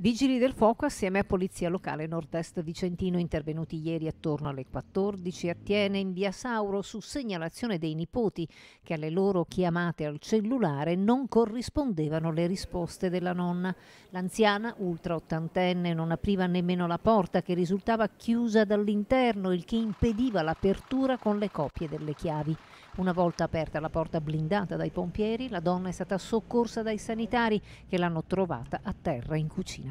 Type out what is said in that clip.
Vigili del fuoco assieme a Polizia Locale Nord-Est Vicentino intervenuti ieri attorno alle 14 a Tiene in via Sauro su segnalazione dei nipoti che alle loro chiamate al cellulare non corrispondevano le risposte della nonna. L'anziana, ultra ottantenne, non apriva nemmeno la porta che risultava chiusa dall'interno, il che impediva l'apertura con le copie delle chiavi. Una volta aperta la porta blindata dai pompieri, la donna è stata soccorsa dai sanitari che l'hanno trovata a terra in cucina.